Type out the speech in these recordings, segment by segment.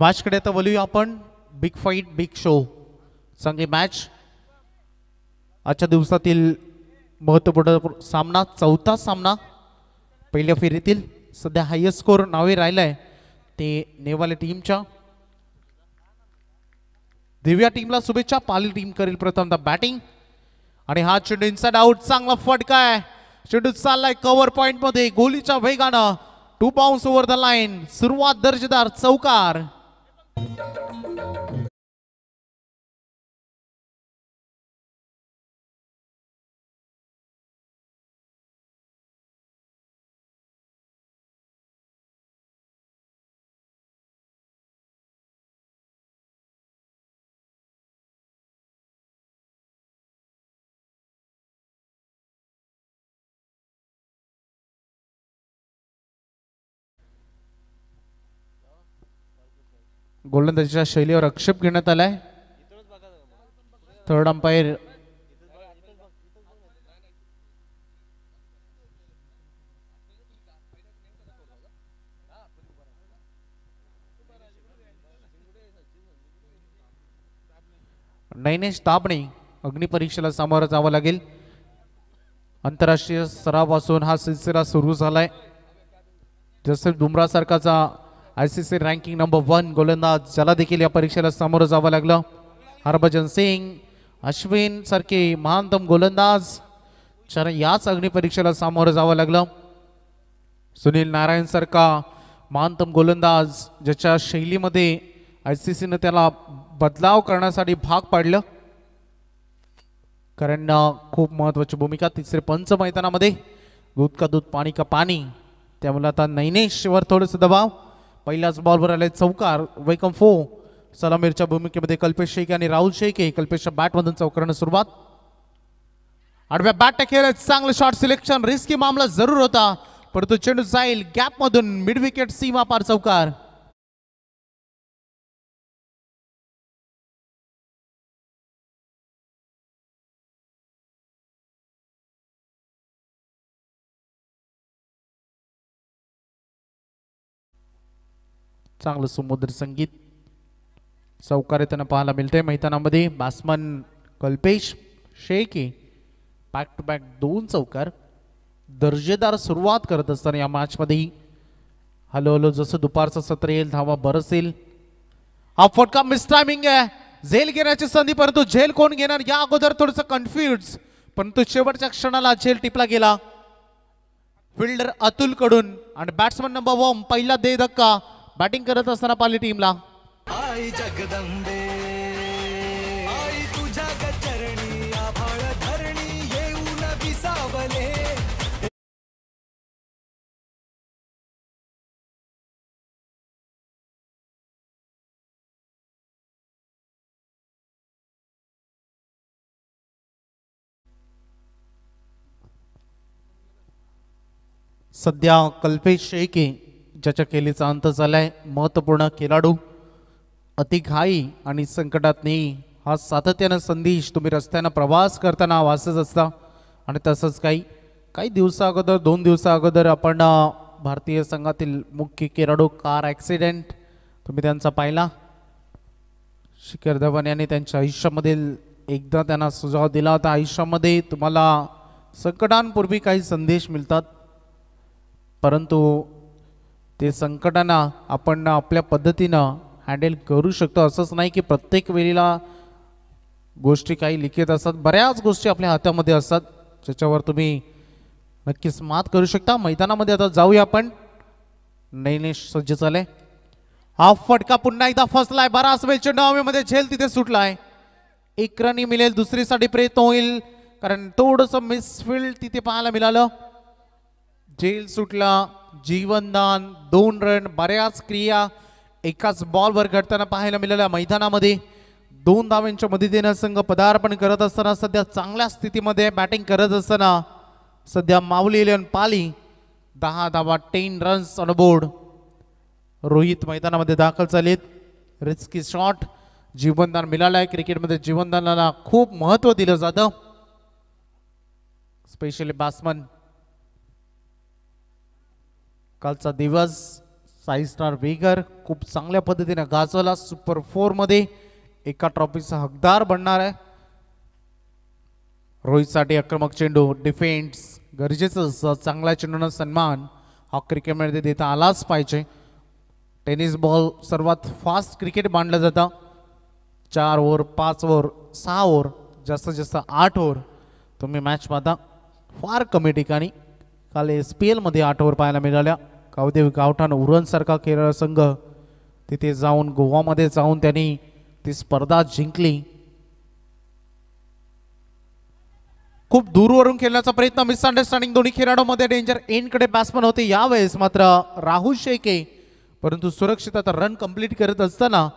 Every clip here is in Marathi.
मॅचकडे तर बोलूया आपण बिग फाईट बिग शो चांगली मॅच आजच्या दिवसातील महत्वपूर्ण सामना चौथा सामना पहिल्या फेरीतील सध्या हायस्ट स्कोर नावे राहिलाय ते नेवाले टीमच्या दिव्या टीमला शुभेच्छा पाली टीम करेल प्रथमदा बॅटिंग आणि हा चेंडू इनसाइड आउट चांगला फटकाय चेंडू चाललाय कव्हर पॉइंट मध्ये गोलीच्या वेगानं two bounce over the line सुरुवात दर्जेदार चौकार Thank you. गोलंदाजीच्या शैलीवर आक्षेप घेण्यात आलाय थर्ड अंपायर नैनेश तापणे अग्निपरीक्षेला सामोरं जावं लागेल आंतरराष्ट्रीय स्तरापासून हा सिलसिला सुरू झालाय जसं डुमरासारखाचा I C C ranking number one गोलंदाज ज्याला देखील या परीक्षेला सामोरं जावं लागलं हरभजन सिंग अश्विन सारखे महानतम गोलंदाज याच अग्निपरीक्षेला सामोरं जावं लागलं सुनील नारायण सारखा महानतम गोलंदाज ज्याच्या शैलीमध्ये आय सी सीनं त्याला बदलाव करण्यासाठी भाग पाडलं कारण खूप महत्त्वाची भूमिका तिसरे पंच मैदानामध्ये दूध का दूध पाणी का पाणी त्यामुळे आता नैनेशवर थोडंसं दबाव पहिल्याच बॉलवर आले चौकार वैकम फो सलामीरच्या भूमिकेमध्ये कल्पेश शेख आणि राहुल शेके कल्पेशच्या बॅटमधून चौकारनं सुरुवात आडव्या बॅट खेळ चांगलं शॉर्ट सिलेक्शन रिस्की मामला जरूर होता परंतु चेंडू जाईल मधून मिड विकेट सीमा पार चौकार चांगलं सुमुद्र संगीत चौकार त्यांना पाहायला मिळते मैदानामध्ये batsman Kalpesh Shekhi back to back दोन चौकार दर्जेदार सुरुवात करत असताना या हलो हळूहळू जसं दुपारचं सत्र येईल धावा असेल हा फटका मिस टायमिंग आहे झेल घेण्याची संधी परंतु झेल कोण घेणार या अगोदर थोडस कन्फ्युज परंतु शेवटच्या क्षणाला झेल टिपला गेला फिल्डर अतुल कडून आणि बॅट्समन नंबर वन पहिला दे धक्का बॅटिंग करत असताना पाली टीमला आई जगदंबे आई तुझ्या गचरणी आभाळ धरणी येऊन विसावले सध्या कल्पेश शेळके ज्याच्या केलीचा अंत झालाय महत्त्वपूर्ण खेळाडू अति घाई आणि संकटात नेई हा सातत्यानं संदेश तुम्ही रस्त्यानं प्रवास करताना वाचत असता आणि तसंच काही काही दिवसाअगोदर दोन दिवसाअगोदर आपण भारतीय संघातील मुख्य खेळाडू कार ॲक्सिडेंट तुम्ही त्यांचा पाहिला शिखर धवन यांनी त्यांच्या आयुष्यामधील एकदा त्यांना सुझाव दिला होता आयुष्यामध्ये तुम्हाला संकटांपूर्वी काही संदेश मिळतात परंतु ते संकटांना आपण आपल्या पद्धतीनं हँडल करू शकतो असंच नाही की प्रत्येक वेळेला गोष्टी काही लिखित असतात बऱ्याच गोष्टी आपल्या हातामध्ये असतात ज्याच्यावर तुम्ही नक्कीच मात करू शकता मैदानामध्ये आता जाऊया आपण नाही सज्ज झाले हा फटका पुन्हा एकदा फसलाय बराच वेळ मध्ये झेल तिथे सुटलाय एक रनी मिळेल दुसरीसाठी प्रयत्न होईल कारण थोडंसं मिसफिल्ड तिथे पाहायला मिळालं झेल सुटला जीवनदान दोन रन बऱ्याच क्रिया एकाच बॉलवर घडताना पाहायला मिळाल्या मैदानामध्ये दोन धाव्यांच्या मदतीनं संघ पदार्पण करत असताना सध्या चांगल्या स्थितीमध्ये बॅटिंग करत असताना सध्या माऊली इलेवन पाली दहा धावा ten runs on board Rohit मैदानामध्ये दाखल झालेत रिस्की शॉट जीवनदान मिळालाय क्रिकेटमध्ये जीवनदानाला खूप महत्व दिलं जातं स्पेशली बॅट्समन कालचा दिवस साई स्टार वेगर खूप चांगल्या पद्धतीने गाजवला सुपर फोरमध्ये एका ट्रॉफीचा हकदार बनणार आहे रोहितसाठी आक्रमक चेंडू डिफेन्स गरजेचं चांगल्या चेंडूनं सन्मान हा क्रिकेटमध्ये देता आलाच पाहिजे टेनिस बॉल सर्वात फास्ट क्रिकेट मांडलं जातं चार ओव्हर पाच ओव्हर सहा ओव्हर जास्त जास्त आठ ओव्हर तुम्ही मॅच पाहता फार कमी ठिकाणी काल एस पी एलमध्ये आठ ओव्हर पाहायला मिळाल्या गावदेव गावठाण उरणसारखा केरळ संघ तिथे जाऊन गोवामध्ये जाऊन त्यांनी ती स्पर्धा जिंकली खूप दूरवरून खेळण्याचा प्रयत्न मिसअंडरस्टँडिंग दोन्ही खेळाडूमध्ये डेंजर एंडकडे बॅट्समन होते यावेळेस मात्र राहुल शेके परंतु सुरक्षित आता रन कंप्लीट करत असताना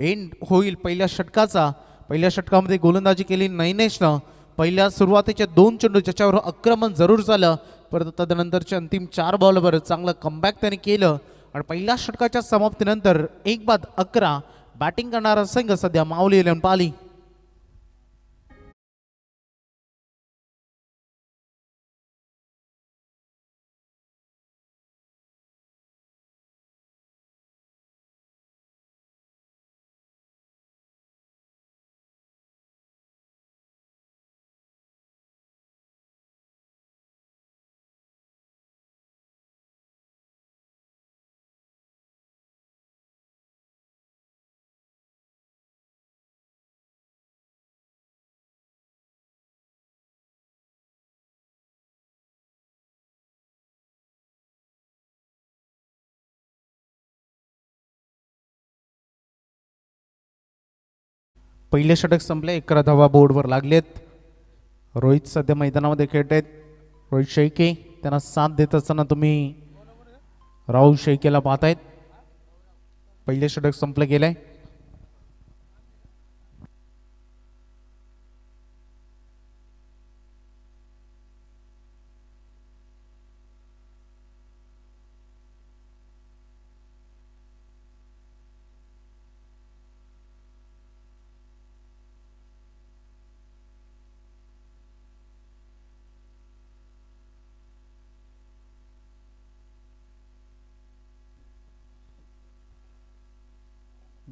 एंड होईल पहिल्या षटकाचा पहिल्या षटकामध्ये गोलंदाजी केली नैनेशनं पहिल्या सुरुवातीचे दोन चेंडू ज्याच्यावर आक्रमण जरूर झालं परत तदनंतरचे अंतिम चार बॉलवर चांगलं कमबॅक त्याने केलं आणि पहिल्या षटकाच्या समाप्तीनंतर एक बाद अकरा बॅटिंग करणारा संघ सध्या माऊली पाली पहिले षटक संपले अकरा धावा बोर्डवर लागलेत रोहित सध्या मैदानामध्ये खेळत आहेत रोहित शेळके त्यांना साथ देत असताना तुम्ही राहुल शेळकेला पाहतायत पहिले षटक संपलं गेलं आहे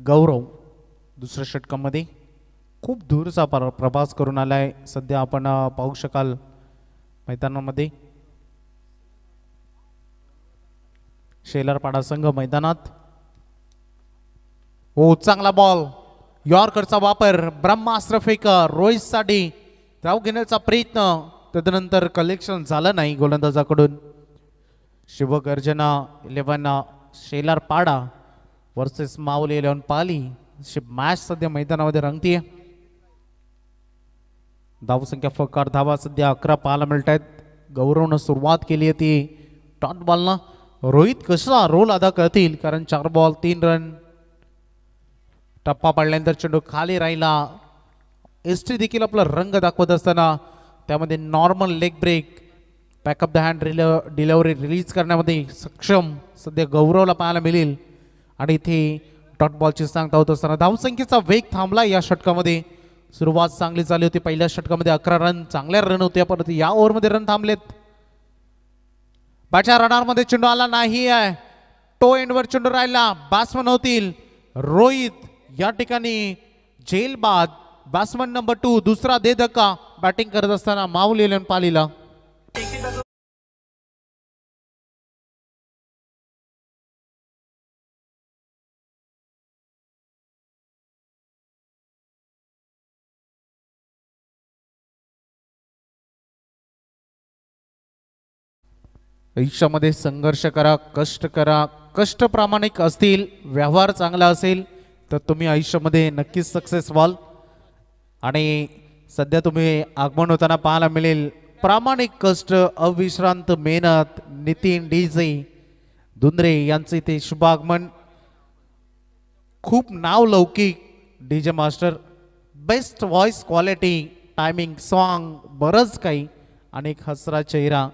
गौरव दुसऱ्या षटकामध्ये खूप दूरचा प्र प्रवास करून आला आहे सध्या आपण पाहू शकाल मैदानामध्ये शेलारपाडा संघ मैदानात हो चांगला बॉल यॉर्करचा वापर ब्रह्मास्त्र फेकर रोहित साठी राव घेण्याचा प्रयत्न त्यानंतर कलेक्शन झालं नाही गोलंदाजाकडून Shivgarjana eleven Shelarpada versus Mauli eleven Pali अशी मॅच सध्या मैदानामध्ये रंगतीये धावसंख्या फकार धावा सध्या अकरा पाहायला मिळत आहेत गौरवनं सुरुवात केली आहे ती बॉल बॉलनं रोहित कसा रोल अदा करतील कारण चार बॉल तीन रन टप्पा पडल्यानंतर चेंडू खाली राहिला एस टी देखील आपला रंग दाखवत असताना त्यामध्ये normal leg break back of the hand रिल डिलेवरी रिलीज करण्यामध्ये सक्षम सध्या गौरवला पाहायला मिळेल आणि इथे डॉट बॉलची सांगता होत असताना धावसंख्येचा वेग थांबला या षटकामध्ये सुरुवात चांगली झाली होती पहिल्या षटकामध्ये अकरा रन चांगल्या रन होत्या परंतु या ओव्हरमध्ये रन थांबलेत बॅटच्या मध्ये चेंडू आला नाही आहे टो एंडवर चेंडू राहिला बॅट्समन होतील रोहित या ठिकाणी बाद बॅट्समन नंबर टू दुसरा दे धक्का बॅटिंग करत असताना माऊली पालीला आयुष्यामध्ये संघर्ष करा कष्ट करा कष्ट प्रामाणिक असतील व्यवहार चांगला असेल तर तुम्ही आयुष्यामध्ये नक्कीच सक्सेस व्हाल आणि सध्या तुम्ही आगमन होताना पाहायला मिळेल प्रामाणिक कष्ट अविश्रांत मेहनत नितीन डीजे धुंद्रे यांचं इथे आगमन खूप नाव लौकिक D J master best voice quality timing song बरंच काही आणि एक हसरा चेहरा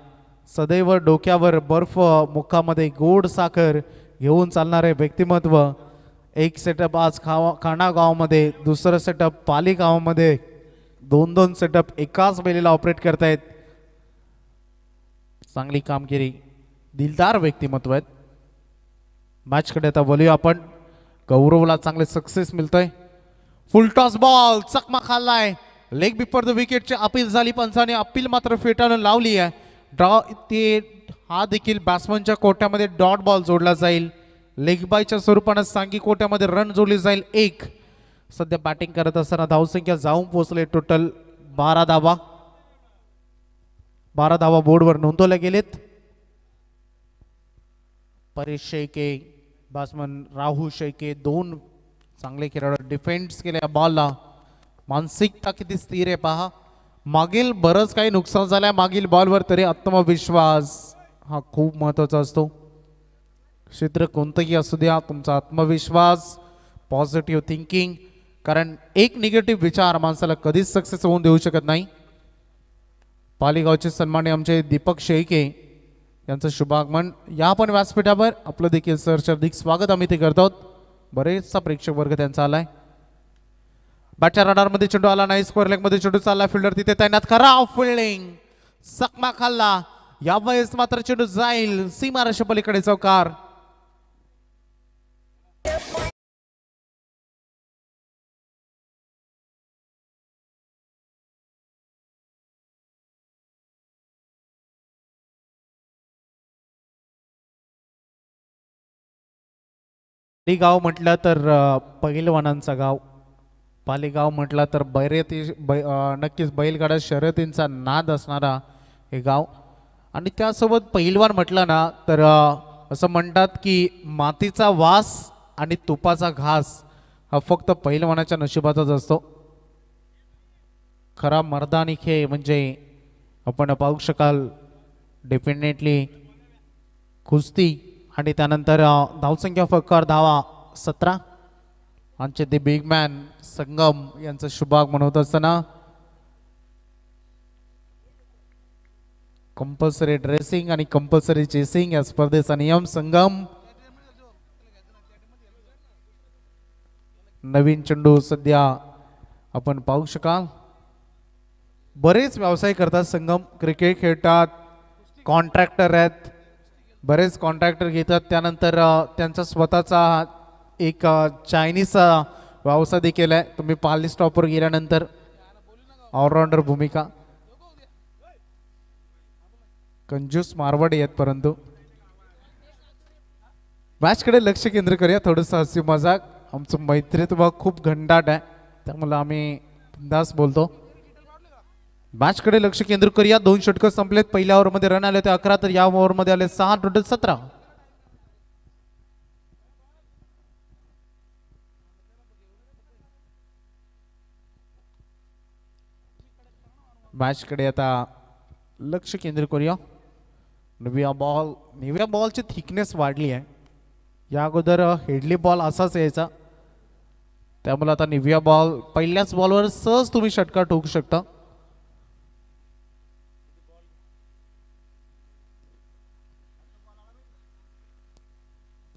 सदैव डोक्यावर बर्फ मुखामध्ये गोड साखर घेऊन चालणारे व्यक्तिमत्व एक सेटअप आज खावा खाणा गावामध्ये दुसरं सेटअप पाली गावामध्ये दोन दोन सेटअप एकाच वेळेला ऑपरेट करतायत चांगली कामगिरी दिलदार व्यक्तिमत्व आहेत मॅचकडे आता बोलूया आपण गौरवला चांगले सक्सेस मिळतोय फुल टॉस बॉल चकमा खाल्लाय लेग बिफोर द विकेटची अपील झाली पंचाने अपील मात्र फेटाळून लावली आहे ड्रॉ ते हा देखील बॅट्समनच्या कोट्यामध्ये डॉट बॉल जोडला जाईल लेगबायच्या स्वरूपानं सांगी कोट्यामध्ये रन जोडली जाईल एक सध्या बॅटिंग करत असताना धावसंख्या जाऊन पोहोचले टोटल बारा धावा बारा धावा बोर्डवर नोंदवल्या गेलेत परेश शेके बॅट्समन राहुल शेके दोन चांगले खेळाडू डिफेंड्स केल्या बॉलला मानसिकता किती स्थिर आहे पहा मागील बरंच काही नुकसान झालं आहे मागील बॉलवर तरी आत्मविश्वास हा खूप महत्त्वाचा असतो क्षेत्र कोणतंही असू द्या तुमचा आत्मविश्वास पॉझिटिव्ह थिंकिंग कारण एक निगेटिव्ह विचार माणसाला कधीच सक्सेस होऊन देऊ शकत नाही पालिगावचे सन्मान्य आमचे दीपक शेळके यांचं शुभागमन या पण व्यासपीठावर आपलं देखील शब्दिक स्वागत आम्ही ते करतो आहोत बरेचसा प्रेक्षक वर्ग त्यांचा आला आहे रडार रडारमध्ये चेंडू आला नाही स्क्वेअर लेग मध्ये चेंडू चालला फिल्डर तिथे तैनात करा फिल्डिंग सकमा खाल्ला या वेळेस मात्र चेंडू जाईल सीमा पलीकडे चौकार गाव म्हटलं तर पहिलवानांचा गाव पालेगाव म्हटला तर बैरती बै नक्कीच बैलगाड्या शर्यतींचा नाद असणारा हे गाव आणि त्यासोबत पहिलवान म्हटलं ना तर असं म्हणतात की मातीचा वास आणि तुपाचा घास हा फक्त पहिलवानाच्या नशिबाचाच असतो खरा मर्दानी खेळ म्हणजे आपण पाहू शकाल डेफिनेटली कुस्ती आणि त्यानंतर धावसंख्या फक्कार धावा सतरा आमचे दी बिग मॅन संगम यांचा शुभाग म्हणत असताना कंपल्सरी ड्रेसिंग आणि कंपल्सरी चेसिंग या स्पर्धेचा नियम संगम नवीन चंडू सध्या आपण पाहू शकाल बरेच व्यवसाय करतात संगम क्रिकेट खेळतात कॉन्ट्रॅक्टर आहेत बरेच कॉन्ट्रॅक्टर घेतात त्यानंतर त्यांचा स्वतःचा एक चायनीजचा व्यवसाय देखील आहे तुम्ही पाली स्टॉपवर गेल्यानंतर ऑलराउंडर भूमिका कंजूस मारवाड़ी येत परंतु मॅचकडे लक्ष केंद्र करूया थोडस हसी मजाक आमचं मैत्री तुम्हाला खूप घंटाट आहे त्यामुळे आम्ही बिंदास बोलतो मॅचकडे लक्ष केंद्र करूया दोन षटकं संपलेत पहिल्या ओव्हरमध्ये रन आले होते अकरा तर या ओव्हरमध्ये आले सहा टोटल सतरा मॅचकडे आता लक्ष केंद्रित करूया नव्या बॉल नव्या बॉलची थिकनेस वाढली आहे या अगोदर हेडली बॉल असाच यायचा त्यामुळे आता निव्या बॉल पहिल्याच बॉलवर सहज तुम्ही षटकार ठोकू शकता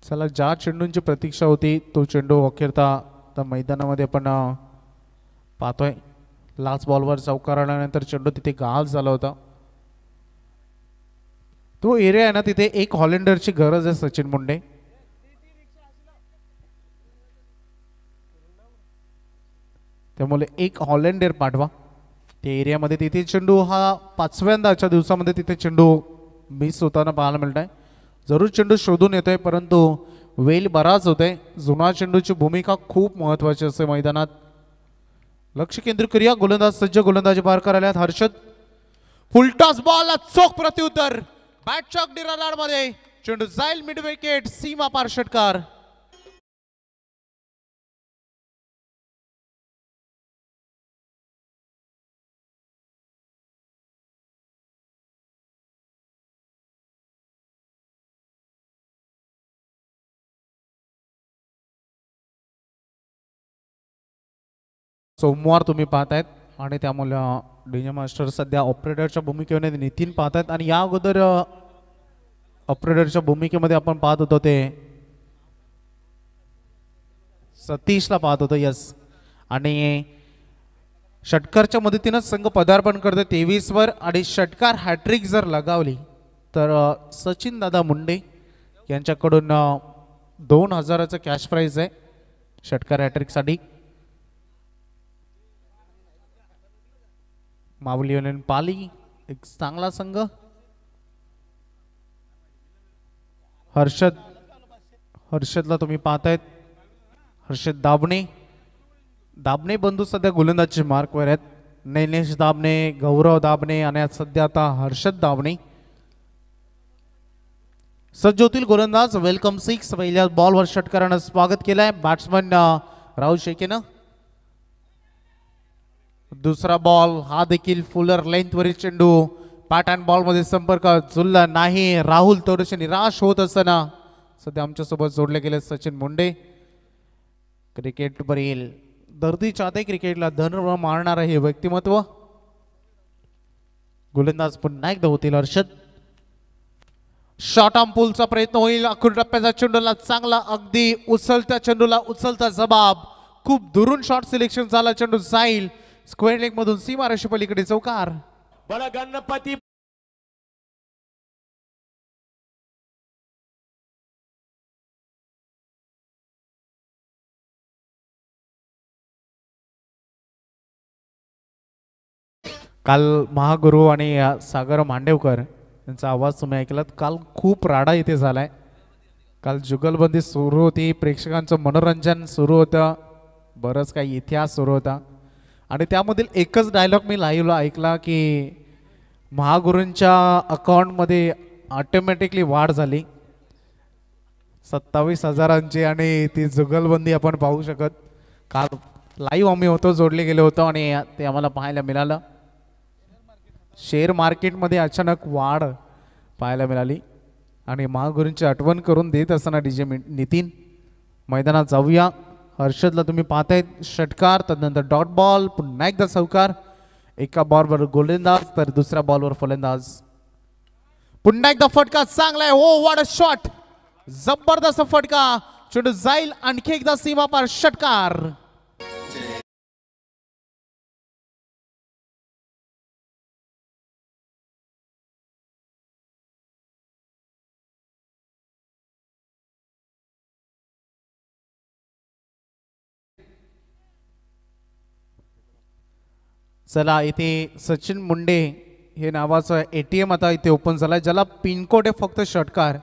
चला ज्या चेंडूंची प्रतीक्षा होती तो चेंडू अखेरता मैदानामध्ये आपण पाहतोय लास्ट बॉलवर चौकार आल्यानंतर चेंडू तिथे गाल झाला होता तो एरिया आहे ना तिथे एक हॉलेंडरची गरज आहे सचिन मुंडे त्यामुळे एक हॉलेंडर पाठवा त्या एरियामध्ये तिथे चेंडू हा पाचव्यांदाच्या दिवसामध्ये तिथे चेंडू मिस होताना पाहायला मिळत आहे जरूर चेंडू शोधून येतोय परंतु वेल बराच होतोय जुना चेंडूची भूमिका खूप महत्त्वाची असते मैदानात लक्ष केंद्रित करूया गोलंदाज सज्ज गोलंदाजी पार करायला हर्षद फुलटॉस बॉल चोख प्रत्युत्तर बॅट चॉक डिरालाड मध्ये चेंडू जाईल मिड विकेट सीमा पार षटकार सोमवार तुम्ही पाहतायत आणि त्यामुळे डीजे मास्टर सध्या ऑपरेटरच्या भूमिकेमध्ये नितीन पाहतायत आणि या अगोदर ऑपरेटरच्या भूमिकेमध्ये आपण पाहत होतो ते सतीशला पाहत होतो यस आणि षटकारच्या मदतीनंच संघ पदार्पण करतो तेवीसवर आणि षटकार हॅट्रिक जर लगावली तर सचिन दादा मुंडे यांच्याकडून दोन हजाराचं कॅश प्राईज आहे षटकार हॅट्रिकसाठी माऊली आणि पाली एक चांगला संघ हर्षद हर्षदला तुम्ही पाहतायत हर्षद दाबणे दाबणे बंधू सध्या गोलंदाजचे मार्कवर आहेत नैनेश दाबणे गौरव दाबणे आणि सध्या आता हर्षद दाबणे सज्ज गोलंदाज वेलकम सिक्स पहिल्या बॉलवर षटकारानं स्वागत केलंय बॅट्समन राहुल शेकेनं दुसरा बॉल हा देखील फुलर लेंथवरील चेंडू पॅट अँड बॉलमध्ये संपर्क चुलला नाही राहुल थोडेसे निराश होत असताना सध्या आमच्यासोबत जोडले गेले सचिन मुंडे क्रिकेट क्रिकेटवरील दर्दी चाहते क्रिकेटला धन मारणार हे व्यक्तिमत्व गोलंदाज पुन्हा एकदा होतील हर्षद शॉर्ट पुलचा प्रयत्न होईल अखुर टप्प्याचा चेंडूला चांगला अगदी उचलत्या चेंडूला उचलता जबाब खूप दुरून शॉर्ट सिलेक्शन झाला चेंडू जाईल स्क्वेअर लेग मधून सी महाराष्ट्र पलीकडे चौकार बरं गणपती काल महागुरु आणि सागर मांडेवकर यांचा आवाज तुम्ही ऐकलात काल खूप राडा इथे झालाय काल जुगलबंदी सुरू होती प्रेक्षकांचं मनोरंजन सुरू होतं बरंच काही इतिहास सुरू होता आणि त्यामधील एकच डायलॉग मी लाईव्हला ऐकला की महागुरूंच्या अकाउंटमध्ये ऑटोमॅटिकली वाढ झाली सत्तावीस हजारांची आणि ती जुगलबंदी आपण पाहू शकत काल लाईव्ह आम्ही होतो जोडले गेलो होतो आणि ते आम्हाला पाहायला मिळालं शेअर मार्केटमध्ये अचानक वाढ पाहायला मिळाली आणि महागुरूंची आठवण करून देत असताना डी जे नितीन मैदानात जाऊया हर्षदला तुम्ही पाहताय षटकार तदनंतर डॉट बॉल पुन्हा एकदा सावकार एका बॉलवर गोलंदाज तर दुसऱ्या बॉलवर फलंदाज पुन्हा एकदा फटका चांगलाय हो वाड शॉट जबरदस्त फटका चेंडू जाईल आणखी एकदा सीमा पार षटकार चला इथे सचिन मुंडे हे नावाचं ए टी एम आता इथे ओपन झाला आहे ज्याला पिनकोड आहे फक्त षटकार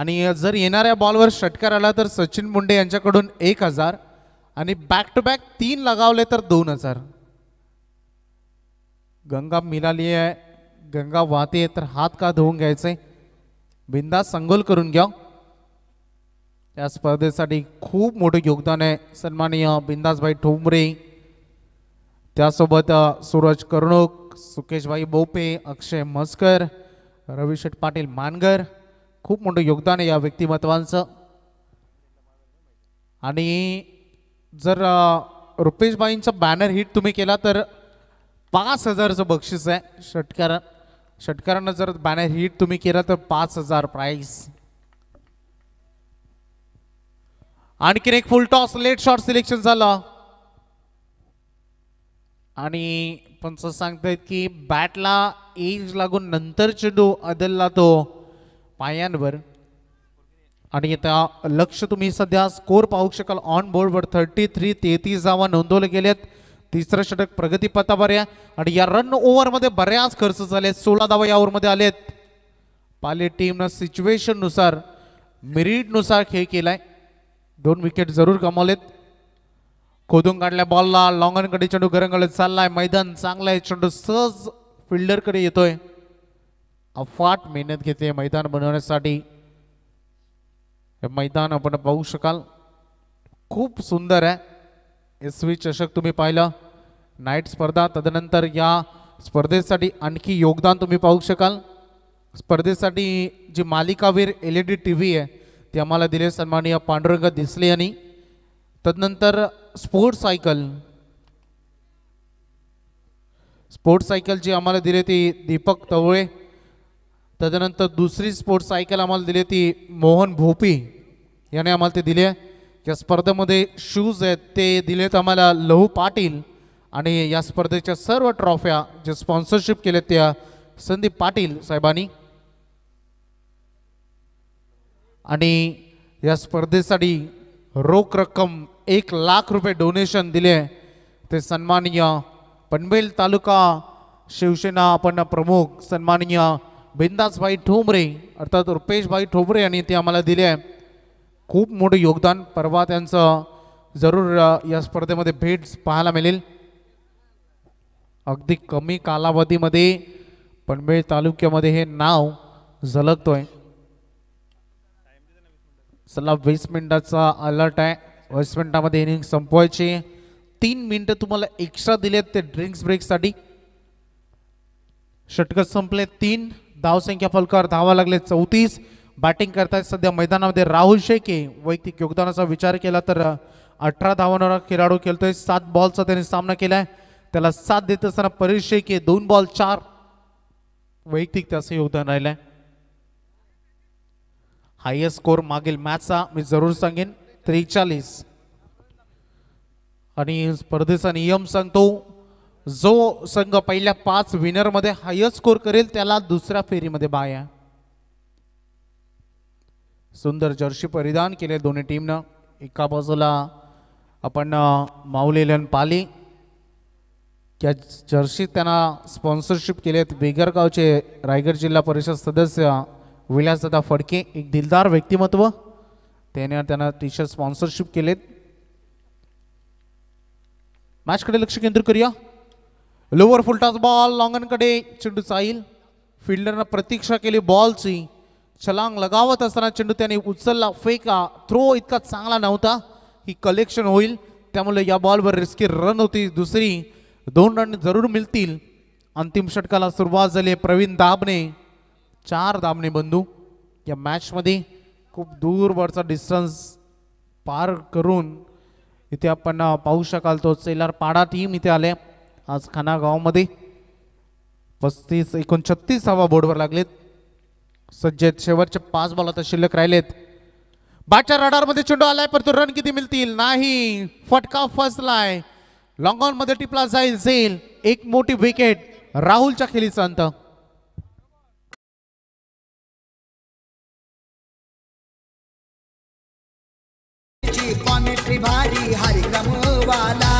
आणि जर येणाऱ्या बॉलवर षटकार आला तर सचिन मुंडे यांच्याकडून एक हजार आणि बॅक टू बॅक तीन लगावले तर दोन हजार गंगा मिलाली आहे गंगा वाहते तर हात का धुवून घ्यायचे बिंदा संगोल करून घ्या या स्पर्धेसाठी खूप मोठं योगदान आहे सन्माननीय बिंदासभाई ठोंबरे त्यासोबत सूरज करणूक सुकेशभाई बोपे अक्षय मस्कर रविशेठ पाटील मानगर खूप मोठं योगदान आहे या व्यक्तिमत्वांचं आणि जर रुपेशबाईंचं बॅनर हिट तुम्ही केला तर पाच हजारचं बक्षीस आहे षटकार षटकारांना जर बॅनर हिट तुम्ही केला तर पाच हजार प्राईज आणखीन एक full toss late short selection झालं आणि पंच सांगतायत की बॅटला एज लागून नंतर चेंडू अदलला तो पायांवर आणि आता लक्ष तुम्ही सध्या स्कोर पाहू शकाल ऑन बोर्डवर थर्टी थ्री तेहतीस जावा नोंदवले गेलेत तिसरं षटक प्रगतीपथावर या आणि या रन ओव्हरमध्ये बऱ्याच खर्च झाले सोळा धावा या ओव्हरमध्ये आलेत पाले टीमनं सिच्युएशननुसार नुसार खेळ केलाय दोन विकेट जरूर कमावलेत खोदून काढल्या बॉलला लॉंगनकडे चेंडू गरंगळत चाललाय मैदान चांगला आहे चेंडू सहज फिल्डरकडे येतोय अफाट मेहनत घेते मैदान बनवण्यासाठी हे मैदान आपण पाहू शकाल खूप सुंदर आहे एस व्ही चषक तुम्ही पाहिलं नाईट स्पर्धा तदनंतर या स्पर्धेसाठी आणखी योगदान तुम्ही पाहू शकाल स्पर्धेसाठी जी मालिकावीर L E D T V आहे ती आम्हाला दिले सन्माननीय पांडुरंग दिसले आणि तदनंतर स्पोर्ट्स सायकल स्पोर्ट्स सायकल जी आम्हाला दिली ती दीपक तवळे त्याच्यानंतर दुसरी स्पोर्ट्स सायकल आम्हाला दिली ती मोहन भोपी याने आम्हाला ते दिले या स्पर्धेमध्ये शूज आहेत ते दिलेत आम्हाला लहू पाटील आणि या स्पर्धेच्या सर्व ट्रॉफ्या जे स्पॉन्सरशिप केल्या त्या संदीप पाटील साहेबांनी आणि या स्पर्धेसाठी रोख रक्कम एक लाख रुपये डोनेशन दिले ते सन्माननीय पनवेल तालुका शिवसेना आपण प्रमुख सन्माननीय बिंदासबाई ठोंबरे अर्थात रुपेशभाई ठोबरे यांनी ते आम्हाला दिले खूप मोठं योगदान परवा त्यांचं जरूर या स्पर्धेमध्ये भेट पाहायला मिळेल अगदी कमी कालावधीमध्ये पनवेल तालुक्यामध्ये हे नाव झलकतोय चला वीस मिनिटाचा अलर्ट आहे वीस मिनिटामध्ये इनिंग संपवायची तीन मिनटं तुम्हाला एक्स्ट्रा दिलेत ते ड्रिंक्स ब्रेकसाठी षटक संपले तीन धावसंख्या फलकावर धावा लागले चौतीस बॅटिंग करतायत सध्या मैदानामध्ये राहुल शेके वैयक्तिक योगदानाचा विचार केला तर अठरा धावांवर खेळाडू खेळतोय सात बॉलचा सा त्याने सामना केलाय त्याला साथ देत असताना परेश शेके दोन बॉल चार वैयक्तिक त्याचं योगदान राहिलंय हायस्ट स्कोर मागील मॅचचा मी जरूर सांगेन त्रेचाळीस आणि स्पर्धेचा नियम सांगतो जो संघ पहिल्या पाच विनरमध्ये हाय स्कोर करेल त्याला दुसऱ्या फेरीमध्ये बाया सुंदर जर्सी परिधान केले दोन्ही टीमनं एका बाजूला आपण माऊलेलन पाली त्या जर्सी त्यांना स्पॉन्सरशिप आहेत बेगरगावचे रायगड जिल्हा परिषद सदस्य विलासदादा फडके एक दिलदार व्यक्तिमत्व त्याने त्यांना टी स्पॉन्सरशिप केलेत मॅचकडे लक्ष केंद्रित करूया लोवर फुलटॉस बॉल लॉंगनकडे चेंडू चाईल फिल्डरनं प्रतीक्षा केली बॉलची छलांग लगावत असताना चेंडू त्याने उचलला फेका थ्रो इतका चांगला नव्हता ही कलेक्शन होईल त्यामुळे या बॉलवर रिस्की रन होती दुसरी दोन रन जरूर मिळतील अंतिम षटकाला सुरुवात झाली प्रवीण दाबने चार दाबने बंधू या मॅचमध्ये खूप दूरवरचा डिस्टन्स पार करून इथे आपण पाहू शकाल तो सेलार पाडा टीम इथे आले आज खानागावमध्ये पस्तीस एकोणछत्तीस हवा बोर्डवर लागलेत सज्जेत शेवटचे पाच बॉल आता शिल्लक राहिलेत बाटच्या रडारमध्ये चेंडू आलाय परंतु रन किती मिळतील नाही फटका फसलाय मध्ये टिपला जाईल झेल एक मोठी विकेट राहुलच्या खेलीचा अंत भारी भारी वाला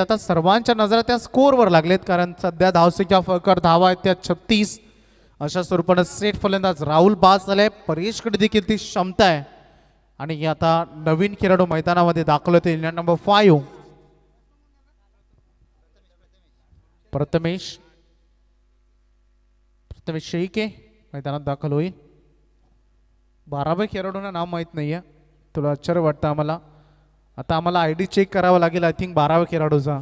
आता सर्वांच्या नजरा त्या स्कोरवर लागलेत कारण सध्या धावसेच्या फळकर धावा आहेत त्या छत्तीस अशा स्वरूपानं सेट फलंदाज राहुल बाद झालाय परेशकडे देखील ती क्षमता आहे आणि आता नवीन खेळाडू मैदानामध्ये दाखल होते Indian number five Prathamesh Prathamesh Sheke मैदानात दाखल होईल बाराव्या खेळाडूंना नाव माहीत नाही आहे तुला आश्चर्य वाटतं आम्हाला आता आम्हाला आय डी चेक करावा लागेल आय थिंक बाराव्या खेळाडूचा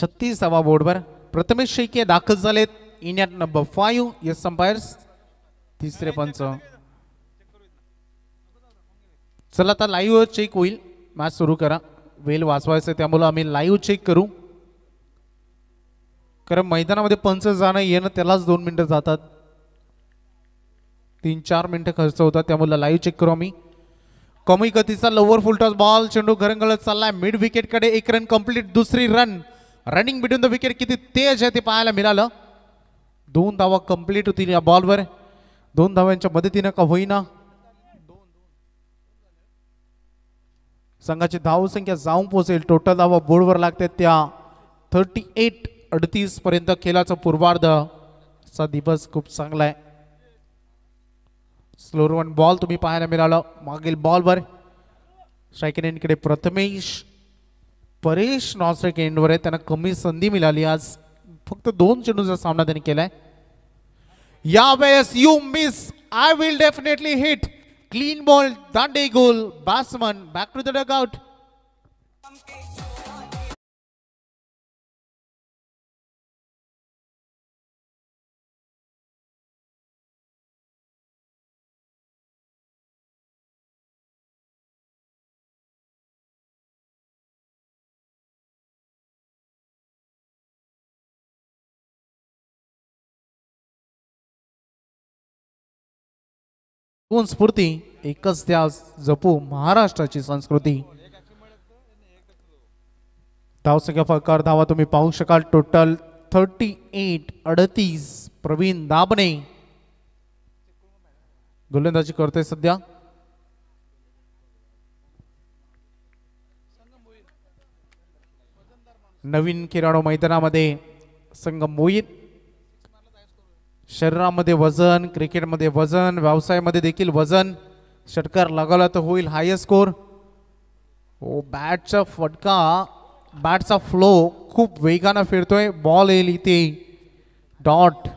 छत्तीसावा बोर्डवर प्रथमेश शेके दाखल झालेत Indian number five yes umpires तिसरे पंच चला आता लाईव्ह चेक होईल मॅच सुरू करा वेल वाचवायचं त्यामुळं आम्ही लाईव्ह चेक करू कारण मैदानामध्ये पंच जाणं येणं त्यालाच दोन मिनटं जातात तीन चार मिनटं खर्च होतात त्यामुळे लाईव्ह चेक करू आम्ही कमी गतीचा लोवर फुलटॉस बॉल चेंडू घरंगळत चाललाय मिड विकेटकडे एक रन कंप्लीट दुसरी run running between the wicket किती तेज आहे ते पाहायला मिळालं दोन धावा कंप्लीट होतील या बॉलवर दोन धाव्यांच्या मदतीनं का होईना संघाची धाव संख्या जाऊन पोहोचेल टोटल धावा बोर्डवर लागतात त्या थर्टी एट अडतीस पर्यंत खेळाचा पूर्वार्ध असा दिवस खूप चांगला आहे स्लोर वन बॉल तुम्ही पाहायला मिळालं मागील बॉलवर स्ट्रायकिंग एंडकडे प्रथमेश परेश नॉन एंडवर आहे त्यांना कमी संधी मिळाली आज फक्त दोन चेंडूचा सामना त्यांनी केला आहे Yabes, you miss. I will definitely hit. Clean ball, Dundee goal, Basman back to the dugout. एकूण स्फूर्ती एकच त्यास जपू महाराष्ट्राची संस्कृती धावसंख्या फकार धावा तुम्ही पाहू शकाल टोटल थर्टी एट अडतीस प्रवीण दाबणे गोलंदाजी करते सध्या नवीन किराणो मैदानामध्ये संगम मोहित शरीरामध्ये वजन क्रिकेटमध्ये वजन व्यवसायामध्ये देखील वजन षटकार लागवला तर होईल हाय स्कोर ओ बॅटचा फटका बॅटचा फ्लो खूप वेगानं फिरतोय बॉल येईल इथे डॉट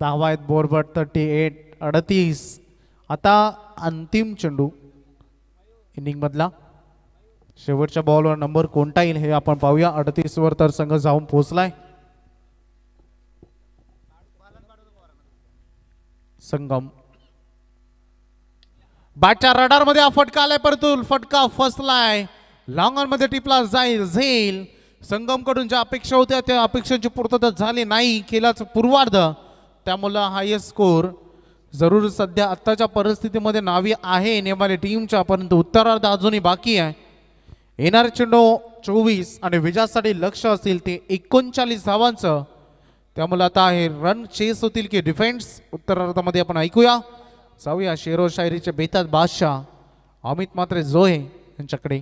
दहावा आहेत बोरबर थर्टी एट अडतीस आता अंतिम चेंडू इनिंगमधला शेवटच्या बॉलवर नंबर कोणता येईल हे आपण पाहूया अडतीसवर तर संघ जाऊन पोहोचलाय संगम बॅटच्या रडारमध्ये हा फटका आलाय परंतु फटका फसलाय मध्ये टिपला जाईल झेल संगमकडून ज्या अपेक्षा होत्या त्या अपेक्षांची पूर्तता झाली नाही केलाच पूर्वार्ध त्यामुळं हायस्ट स्कोर जरूर सध्या आत्ताच्या परिस्थितीमध्ये नावी आहे नेमाली टीमच्या परंतु उत्तरार्ध अजूनही बाकी आहे येणार चेंडो चोवीस आणि विजयासाठी लक्ष असेल ते एकोणचाळीस धावांचं त्यामुळे आता हे रन चेस होतील की डिफेन्स उत्तरार्धामध्ये आपण ऐकूया जाऊया शेरो शायरीचे बेतात बादशाह अमित मात्रे जोहे यांच्याकडे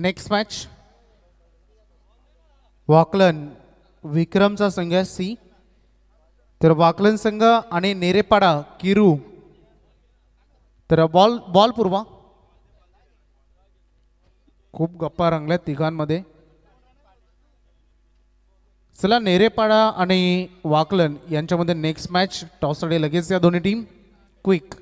नेक्स्ट मॅच वाकलन विक्रमचा संघ आहे सी तर वाकलन संघ आणि नेरेपाडा किरू तर बॉल बॉल पूर्वा खूप गप्पा रंगल्या तिघांमध्ये चला नेरेपाडा आणि वाकलन यांच्यामध्ये नेक्स्ट मॅच आले लगेच या दोन्ही team quick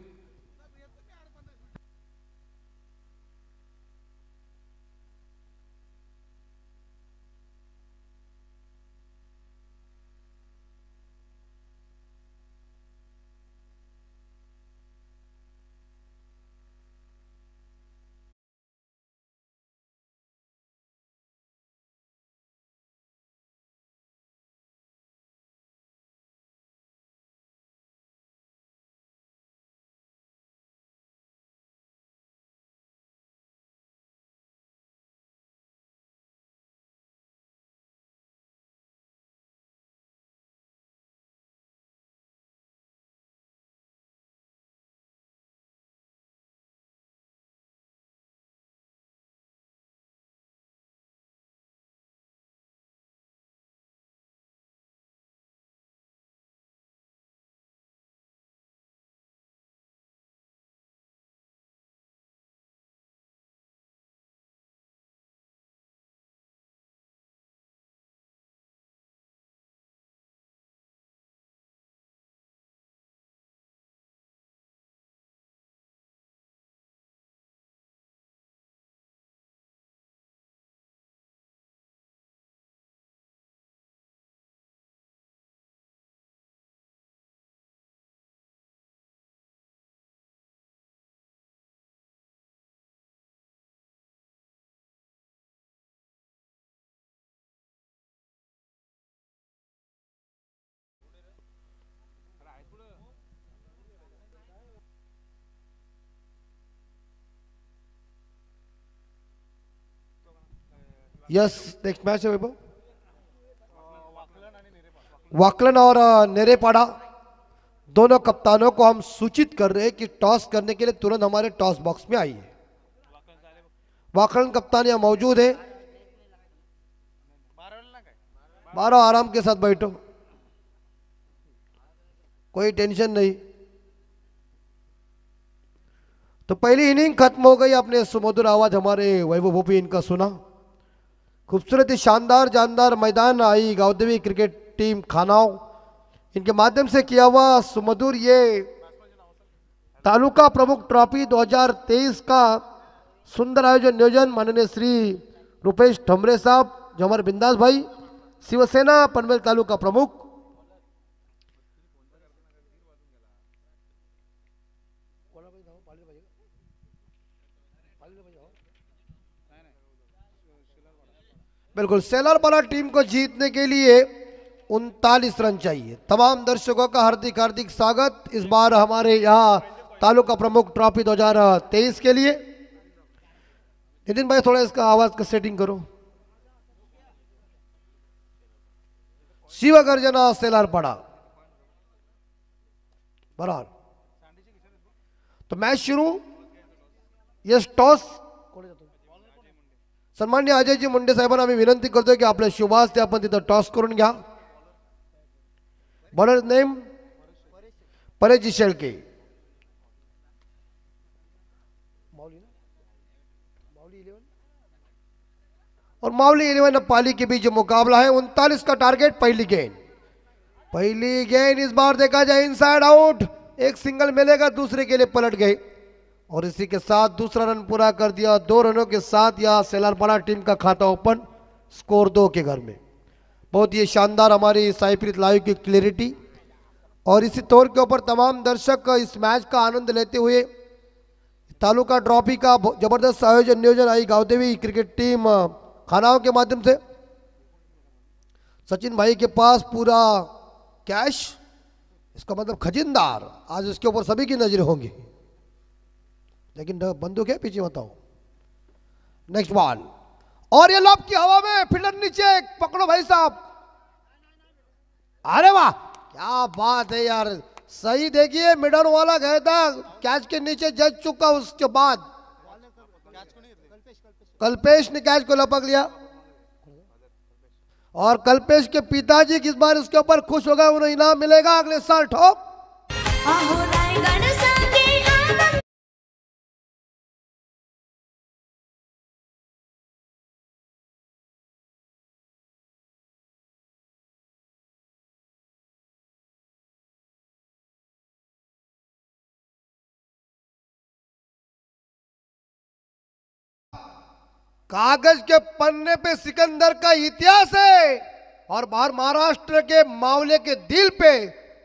Yes, next match, Vaibhav. वाकलन और नेरेपाड़ा uh, दोनों कप्तानों को हम सूचित कर रहे हैं कि टॉस करने के लिए तुरंत हमारे टॉस बॉक्स में आइए वाकलन कप्तान यहां मौजूद है बारह आराम के साथ बैठो कोई टेंशन नहीं तो पहली इनिंग खत्म हो गई आपने सुमधुर आवाज हमारे वैभव भूपी इनका सुना खूबसूरत शानदार जानदार मैदान आई गौदेवी क्रिकेट टीम खानाओं इनके माध्यम से किया हुआ सुमधुर ये तालुका प्रमुख ट्रॉफी 2023 का सुंदर आयोजन नियोजन माननीय श्री रुपेश ठमरे साहब जमर बिंदास भाई शिवसेना पनवेल तालुका प्रमुख बिल्कुल सेलरपाड़ा टीम को जीतने के लिए उनतालीस रन चाहिए तमाम दर्शकों का हार्दिक हार्दिक स्वागत इस बार हमारे यहाँ तालुका प्रमुख ट्रॉफी दो हजार तेईस के लिए नितिन भाई थोड़ा इसका आवाज का सेटिंग करो शिव गर्जना पड़ा बराबर तो मैच शुरू यस टॉस सन्मान्य जी मुंडे साहब आम्ही विनंती करते कि आप शुभास ते टॉस कर बॉलर नेम परेशजी शेलके और मावली इलेवन पाली के बीच मुकाबला है उनतालीस का टारगेट पहली गेंद पहली गेंद इस बार देखा जाए इनसाइड आउट एक सिंगल मिलेगा दूसरे के लिए पलट गए और इसी के साथ दूसरा रन पूरा कर दिया दो रनों के साथ यह सेलारपाड़ा टीम का खाता ओपन स्कोर दो के घर में बहुत ही शानदार हमारी साइप्रीत लाइव की क्लियरिटी और इसी तौर के ऊपर तमाम दर्शक इस मैच का आनंद लेते हुए तालुका ट्रॉफी का जबरदस्त आयोजन नियोजन आई गाँवदेवी क्रिकेट टीम खानाओं के माध्यम से सचिन भाई के पास पूरा कैश इसका मतलब खजिंदार आज उसके ऊपर सभी की नज़र होंगी लेकिन बंदूक है पीछे बताओ नेक्स्ट बॉल और ये लॉब की हवा में फील्डर नीचे पकड़ो भाई साहब अरे वाह क्या बात है यार सही देखिए मिडल वाला गया था कैच के नीचे जज चुका उसके बाद कल्पेश ने कैच को लपक लिया और कल्पेश के पिताजी किस बार उसके ऊपर खुश हो गए उन्हें इनाम मिलेगा अगले साल ठोक कागज के पन्ने पे सिकंदर का इतिहास है और बाहर महाराष्ट्र के मावले के दिल पे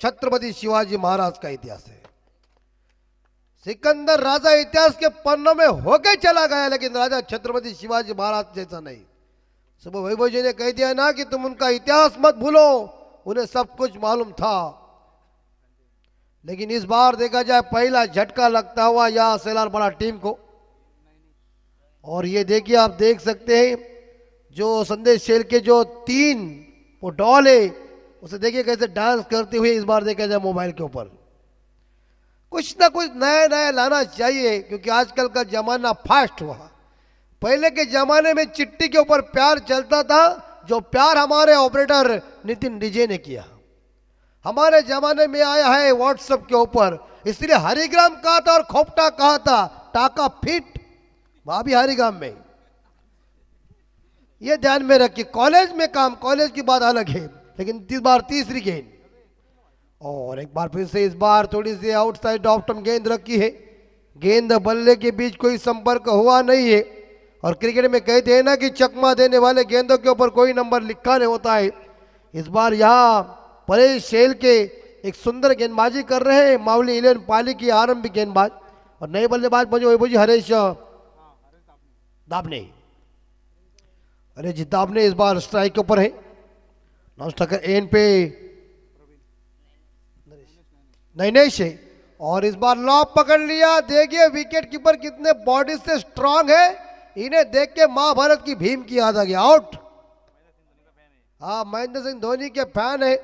छत्रपति शिवाजी महाराज का इतिहास है सिकंदर राजा इतिहास के पन्नों में होके चला गया लेकिन राजा छत्रपति शिवाजी महाराज जैसा नहीं सुबह वैभव जी ने कह दिया ना कि तुम उनका इतिहास मत भूलो उन्हें सब कुछ मालूम था लेकिन इस बार देखा जाए पहला झटका लगता हुआ या सेलार बड़ा टीम को और ये देखिए आप देख सकते हैं जो संदेश शेर के जो तीन वो डॉल है उसे देखिए कैसे डांस करते हुए इस बार देखा जाए मोबाइल के ऊपर कुछ ना कुछ नया नया लाना चाहिए क्योंकि आजकल का जमाना फास्ट हुआ पहले के जमाने में चिट्ठी के ऊपर प्यार चलता था जो प्यार हमारे ऑपरेटर नितिन डिजे ने किया हमारे जमाने में आया है व्हाट्सएप के ऊपर इसलिए हरिग्राम कहा था और खोपटा कहा था टाका फिट वहां भी गांव में ये ध्यान में रखिए कॉलेज में काम कॉलेज की बात अलग है लेकिन इस बार तीसरी गेंद और एक बार फिर से इस बार थोड़ी सी आउटसाइड ऑफ गेंद रखी है गेंद बल्ले के बीच कोई संपर्क हुआ नहीं है और क्रिकेट में कहते हैं ना कि चकमा देने वाले गेंदों के ऊपर कोई नंबर लिखा नहीं होता है इस बार यहाँ परेश शेल के एक सुंदर गेंदबाजी कर रहे हैं मावली इलेवन पाली की आरंभिक गेंदबाज और नए बल्लेबाज बजे हरेश दाबने अरे जी दाबने इस बार स्ट्राइक के ऊपर है नॉन स्ट्राइकर एन पे नहीं नहीं है और इस बार लॉब पकड़ लिया देखिए विकेट कीपर कितने बॉडी से स्ट्रांग है इन्हें देख के महाभारत की भीम की याद आ गया आउट हाँ महेंद्र सिंह धोनी के फैन है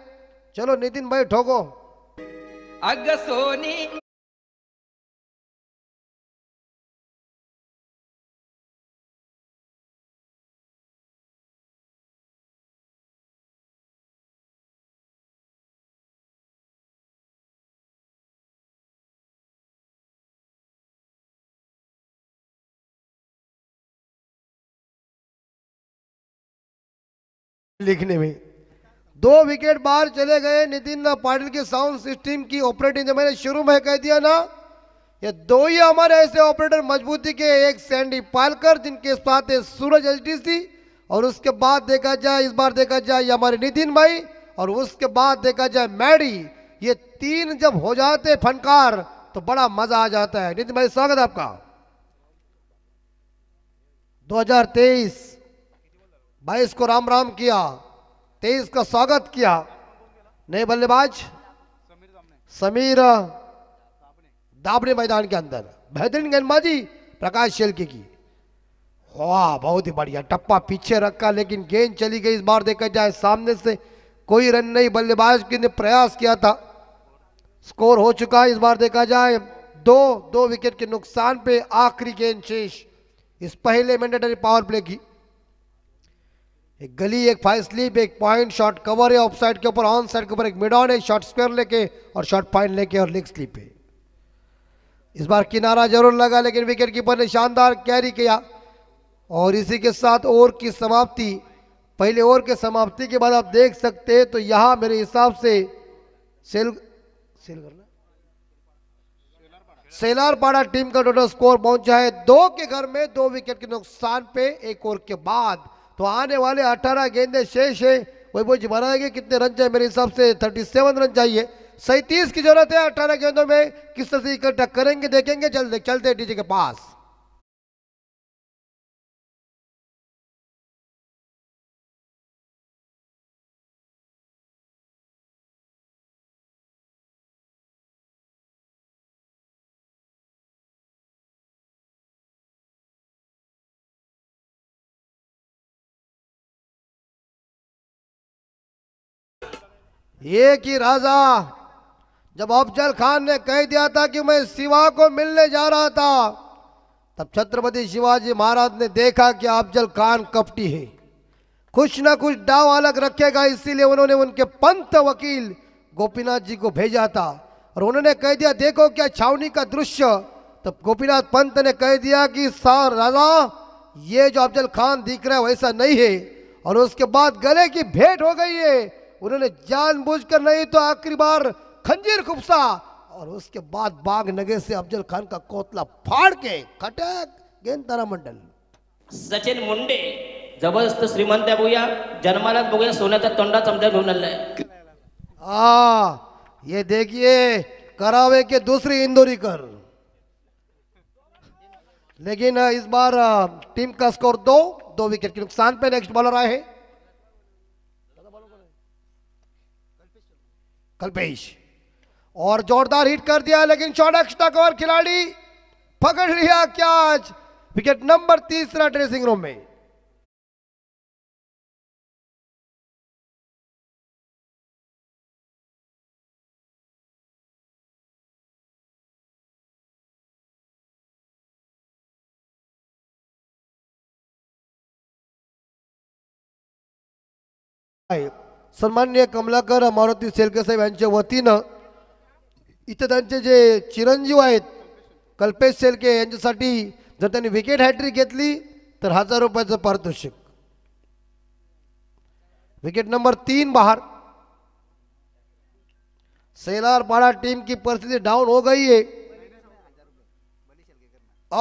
चलो नितिन भाई ठोको अग सोनी लिखने में दो विकेट बाहर चले गए नितिन पाटिल की साउंड सिस्टम की ऑपरेटिंग जब मैंने शुरू में कह दिया ना ये दो ही हमारे ऐसे ऑपरेटर मजबूती के एक सैंडी पालकर जिनके साथ सूरज एलटीसी और उसके बाद देखा जाए इस बार देखा जाए हमारे नितिन भाई और उसके बाद देखा जाए मैडी ये तीन जब हो जाते फनकार तो बड़ा मजा आ जाता है नितिन भाई स्वागत आपका 2023 बाईस को राम राम किया तेईस का स्वागत किया नए बल्लेबाज समीर दाबड़े मैदान के अंदर बेहतरीन गेंदबाजी प्रकाश शेलके की वाह बहुत ही बढ़िया टप्पा पीछे रखा लेकिन गेंद चली गई इस बार देखा जाए सामने से कोई रन नहीं बल्लेबाज के ने प्रयास किया था स्कोर हो चुका है इस बार देखा जाए दो दो विकेट के नुकसान पे आखिरी गेंद शेष इस पहले मैंडेटरी पावर प्ले की एक गली एक फाइव स्लीप एक पॉइंट शॉट कवर है ऑफ साइड के ऊपर ऑन साइड के ऊपर एक मिड ऑन है शॉर्ट स्क्वायर लेके और शॉर्ट पॉइंट लेके और लेग स्लीप है इस बार किनारा जरूर लगा लेकिन विकेट कीपर ने शानदार कैरी किया और इसी के साथ ओवर की समाप्ति पहले ओवर के समाप्ति के बाद आप देख सकते हैं तो यहां मेरे हिसाब से सेल सेल करना सेलारपाड़ा टीम का टोटल स्कोर पहुंचा है दो के घर में दो विकेट के नुकसान पे एक ओवर के बाद तो आने वाले अठारह गेंदे शेष है वैभव जी बनाएंगे कितने रन चाहिए मेरे हिसाब से थर्टी सेवन रन चाहिए सैंतीस की जरूरत है अठारह गेंदों में किस तरह से इकट्ठा करेंगे देखेंगे चलते चलते डीजे के पास एक ही राजा जब अफजल खान ने कह दिया था कि मैं शिवा को मिलने जा रहा था तब छत्रपति शिवाजी महाराज ने देखा कि अफजल खान कपटी है कुछ ना कुछ डाव अलग रखेगा इसीलिए उन्होंने उनके पंत वकील गोपीनाथ जी को भेजा था और उन्होंने कह दिया देखो क्या छावनी का दृश्य तब गोपीनाथ पंत ने कह दिया कि सा राजा ये जो अफजल खान दिख रहा है वैसा नहीं है और उसके बाद गले की भेंट हो गई है उन्होंने जानबूझकर नहीं तो आखिरी बार खंजीर खुपसा और उसके बाद बाघ नगे से अफजल खान का कोतला फाड़ के खटक गेंद तारा मंडल सचिन मुंडे जबरदस्त श्रीमंत आहे भूया जन्मालाच बघूया सोन्याचा तोंडा चमचा हाँ, आ ये देखिए करावे के दूसरी इंदोरी कर लेकिन इस बार टीम का स्कोर दो दो विकेट के नुकसान पे नेक्स्ट बॉलर आए हैं कल्पेश और जोरदार हिट कर दिया लेकिन शॉट तक और खिलाड़ी पकड़ लिया क्या आज विकेट नंबर तीसरा ड्रेसिंग रूम में सन्मान्य कमलाकर मारुती सेलके साहेब यांच्या वतीनं इथं त्यांचे जे चिरंजीव आहेत कल्पेश सेलके यांच्यासाठी जर त्यांनी विकेट हॅट्रिक घेतली तर हजार रुपयाचं पारितोषिक विकेट नंबर तीन बाहर सैलार पाड़ा टीम की परिस्थिती डाउन हो गई है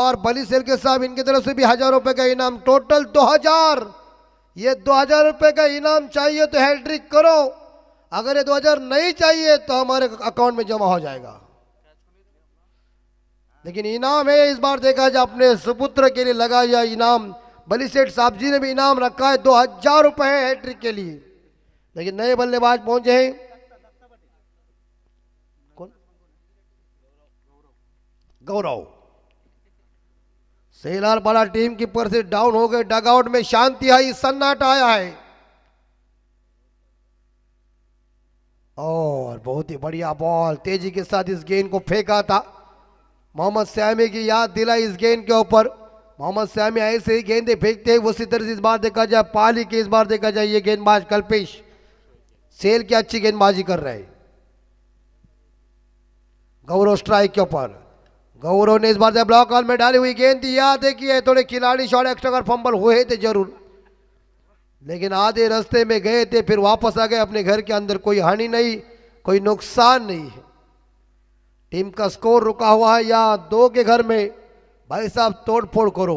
और बली सेल के साहब इनकी तरफ से भी हजार रुपए का इनाम टोटल दो हजार ये दो हजार रुपए का इनाम चाहिए तो हैट्रिक करो अगर ये दो हजार नहीं चाहिए तो हमारे अकाउंट में जमा हो जाएगा लेकिन इनाम है इस बार देखा जाए अपने सुपुत्र के लिए लगा यह इनाम बली सेठ साहब जी ने भी इनाम रखा है दो हजार रुपये है हैट्रिक के लिए लेकिन नए बल्लेबाज पहुंचे हैं कौन गौरव सेलारपाड़ा टीम की पर से डाउन हो गए डगआउट में शांति आई सन्नाटा आया है और बहुत ही बढ़िया बॉल तेजी के साथ इस गेंद को फेंका था मोहम्मद सैमी की याद दिलाई इस गेंद के ऊपर मोहम्मद सैमी ऐसे ही गेंदे फेंकते हैं उसी तरह से इस बार देखा जाए पाली की इस बार देखा जाए ये गेंदबाज कल्पेश सेल की अच्छी गेंदबाजी कर रहे गौरव स्ट्राइक के ऊपर गौरव ने इस बार जब ब्लॉक हॉल में डाली हुई गेंद याद है कि थोड़े खिलाड़ी शॉट एक्स्ट्रा कर फंबल हुए थे जरूर लेकिन आधे रास्ते में गए थे फिर वापस आ गए अपने घर के अंदर कोई हानि नहीं कोई नुकसान नहीं है टीम का स्कोर रुका हुआ है या दो के घर में भाई साहब तोड़फोड़ करो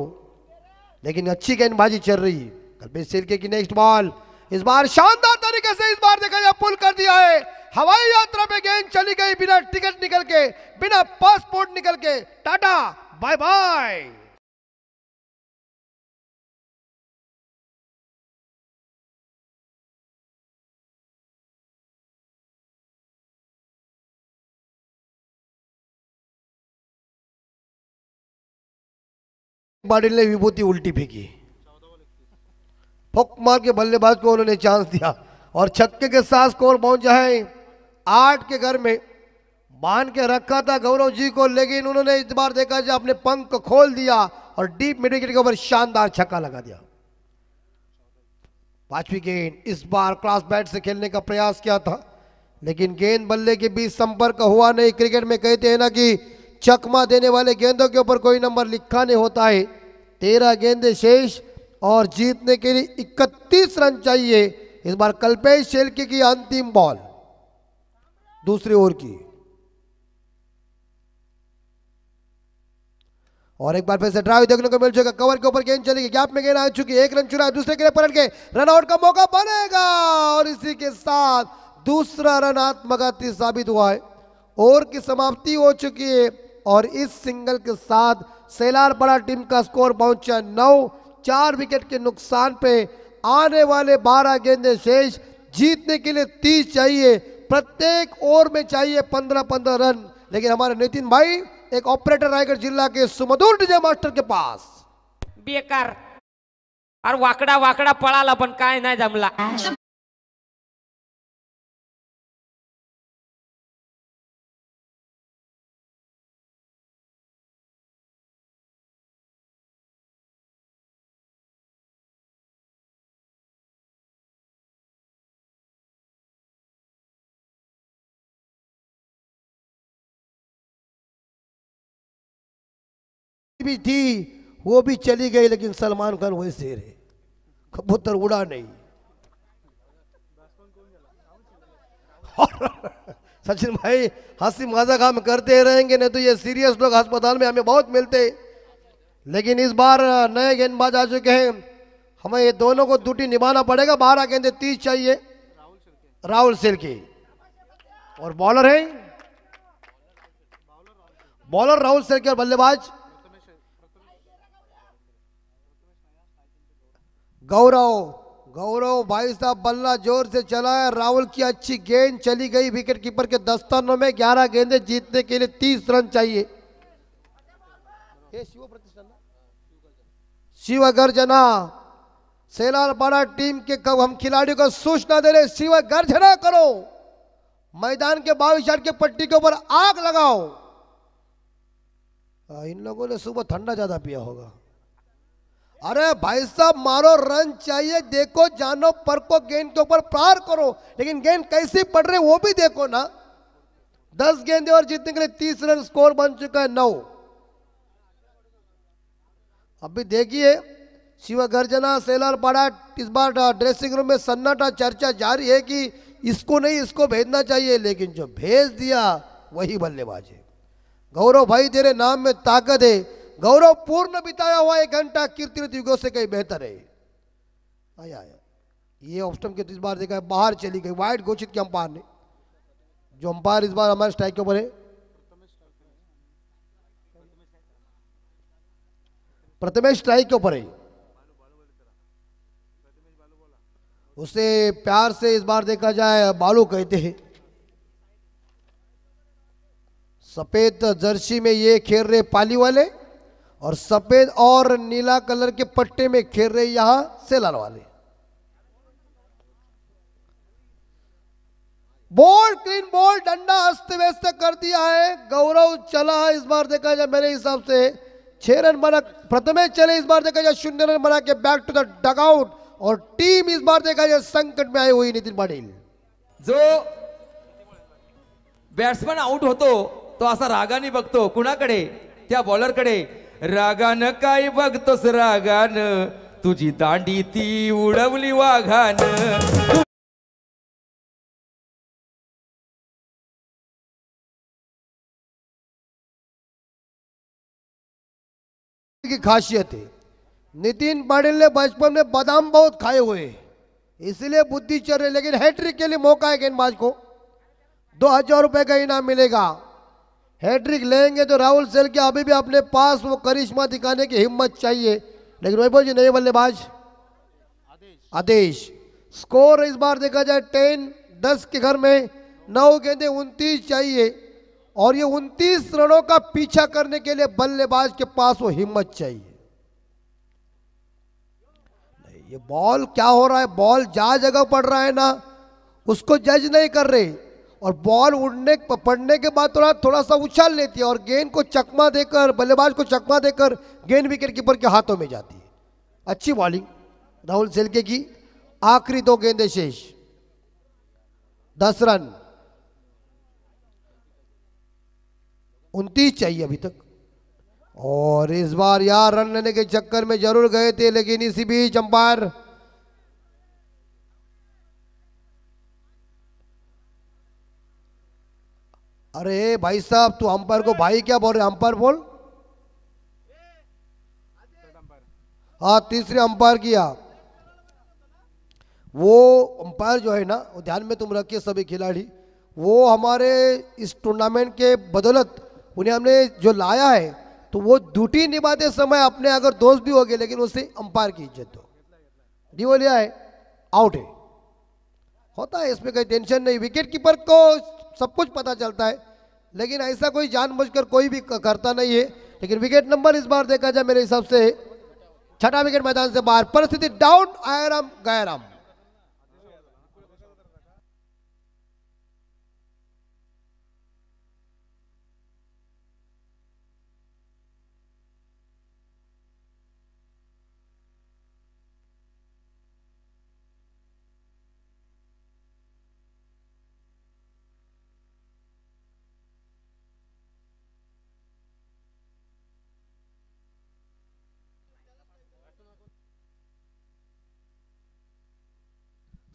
लेकिन अच्छी गेंदबाजी चल रही है कल्पेश सिरके की नेक्स्ट बॉल इस बार शानदार तरीके से इस बार देखा जाए पुल कर दिया है हवाई यात्रा पे गेंद चली गई बिना टिकट निकल के बिना पासपोर्ट निकल के टाटा बाय बाय पाटिल ने विभूति उल्टी फेंकी फुक मार के बल्लेबाज को उन्होंने चांस दिया और छक्के के साथ स्कोर पहुंच जाए आठ के घर में बांध के रखा था गौरव जी को लेकिन उन्होंने इस बार देखा जब अपने पंख खोल दिया और डीप मिड विकेट के ऊपर शानदार छक्का लगा दिया पांचवी गेंद इस बार क्लास बैट से खेलने का प्रयास किया था लेकिन गेंद बल्ले के बीच संपर्क हुआ नहीं क्रिकेट में कहते हैं ना कि चकमा देने वाले गेंदों के ऊपर कोई नंबर लिखा नहीं होता है तेरह गेंदे शेष और जीतने के लिए इकतीस रन चाहिए इस बार कल्पेश शेल्के की अंतिम बॉल दूसरी ओर की और एक बार फिर से ड्राइव देखने को मिल चुका कवर के ऊपर गेंद चलेगी गैप में गेंद आ चुकी एक रन चुना दूसरे के लिए पलट के रनआउट का मौका बनेगा और इसी के साथ दूसरा रन आत्मघाती साबित हुआ है ओवर की समाप्ति हो चुकी है और इस सिंगल के साथ सेलार बड़ा टीम का स्कोर पहुंचा नौ चार विकेट के नुकसान पे आने वाले बारह गेंदे शेष जीतने के लिए तीस चाहिए प्रत्येक ओवर में चाहिए पंद्रह पंद्रह रन लेकिन हमारे नितिन भाई एक ऑपरेटर रायगढ़ जिला के सुमधुर डीजे मास्टर के पास बेकार और वाकडा वाकडा पड़ा पण काय नाही जमला भी थी वो भी चली गई लेकिन सलमान खान वही शेर है कबूतर उड़ा नहीं सचिन भाई हंसी मजाक हम करते रहेंगे नहीं तो ये सीरियस लोग अस्पताल में हमें बहुत मिलते लेकिन इस बार नए गेंदबाज आ चुके हैं हमें ये दोनों को ड्यूटी निभाना पड़ेगा बारह गेंदे तीस चाहिए राहुल की और बॉलर है बॉलर राहुल के और बल्लेबाज गौरव गौरव भाई साहब बल्ला जोर से चलाया राहुल की अच्छी गेंद चली गई विकेट कीपर के दस्तानों में 11 गेंदे जीतने के लिए 30 रन चाहिए शिव गर्जना टीम के कब हम खिलाड़ियों को सूचना दे रहे शिव गर्जना करो मैदान के बाईस यार्ड के पट्टी के ऊपर आग लगाओ इन लोगों ने सुबह ठंडा ज्यादा पिया होगा अरे भाई साहब मारो रन चाहिए देखो जानो पर को गेंद के ऊपर प्रार करो लेकिन गेंद कैसी पड़ रही वो भी देखो ना दस गेंदे और जीतने के लिए तीस रन स्कोर बन चुका है नौ अभी देखिए शिव गर्जना सेलर पड़ा इस बार ड्रेसिंग रूम में सन्नाटा चर्चा जारी है कि इसको नहीं इसको भेजना चाहिए लेकिन जो भेज दिया वही बल्लेबाज है गौरव भाई तेरे नाम में ताकत है पूर्ण बिताया हुआ एक घंटा कीर्तिनित युगों से कहीं बेहतर है आया आया ये ऑप्शन के इस बार देखा बाहर चली गई वाइट घोषित के अंपायर ने जो अंपायर इस बार हमारे स्ट्राइक के ऊपर है प्रथमेश स्ट्राइक के ऊपर है उसे प्यार से इस बार देखा जाए बालू कहते हैं सफेद जर्सी में ये खेल रहे पाली वाले और सफेद और नीला कलर के पट्टे में खेल रहे यहां सेलर वाले बॉल क्लीन बॉल डंडा अस्त व्यस्त कर दिया है गौरव चला इस बार देखा जाए मेरे हिसाब से छह रन बना प्रथम चले इस बार देखा जाए शून्य रन बना के बैक टू द डगआउट और टीम इस बार देखा जाए संकट में आई हुई नितिन पाटिल जो बैट्समैन आउट होतो तो असा रागाने बगतो कुणाकडे बॉलर कड़े रागान काय बघतोस रागान तुझी दांडी ती उडवली वाघान की खासियत है नितिन पाटिल ने बचपन में बादाम बहुत खाए हुए इसलिए बुद्धि चल रही लेकिन हैट्रिक के लिए मौका है गेंदबाज को दो हजार रुपए का इनाम मिलेगा हैट्रिक लेंगे तो राहुल सेल के अभी भी अपने पास वो करिश्मा दिखाने की हिम्मत चाहिए लेकिन वैभव जी नए बल्लेबाज आदेश स्कोर इस बार देखा जाए टेन दस के घर में नौ गेंदे उनतीस चाहिए और ये उनतीस रनों का पीछा करने के लिए बल्लेबाज के पास वो हिम्मत चाहिए ये बॉल क्या हो रहा है बॉल जा जगह पड़ रहा है ना उसको जज नहीं कर रहे और बॉल उड़ने पड़ने के बाद थोड़ा थोड़ा सा उछाल लेती है और गेंद को चकमा देकर बल्लेबाज को चकमा देकर गेंद विकेट कीपर के हाथों में जाती है अच्छी बॉलिंग राहुल सेलके की आखिरी दो गेंदे शेष दस रन उनतीस चाहिए अभी तक और इस बार यार रन लेने के चक्कर में जरूर गए थे लेकिन इसी बीच अंपायर अरे भाई साहब तू अंपायर को भाई क्या बोल रहे अंपायर बोल हाँ तीसरे अंपायर किया हाँ। वो अंपायर जो है ना वो ध्यान में तुम रखिए सभी खिलाड़ी वो हमारे इस टूर्नामेंट के बदौलत उन्हें हमने जो लाया है तो वो ड्यूटी निभाते समय अपने अगर दोस्त भी हो गए लेकिन उससे अंपायर की इज्जत दो डिवोलिया है आउट है होता है इसमें कोई टेंशन नहीं विकेट कीपर को सब कुछ पता चलता है लेकिन ऐसा कोई जानबूझकर कोई भी करता नहीं है लेकिन विकेट नंबर इस बार देखा जाए मेरे हिसाब से छठा विकेट मैदान से बाहर परिस्थिति डाउन आयराम गयराम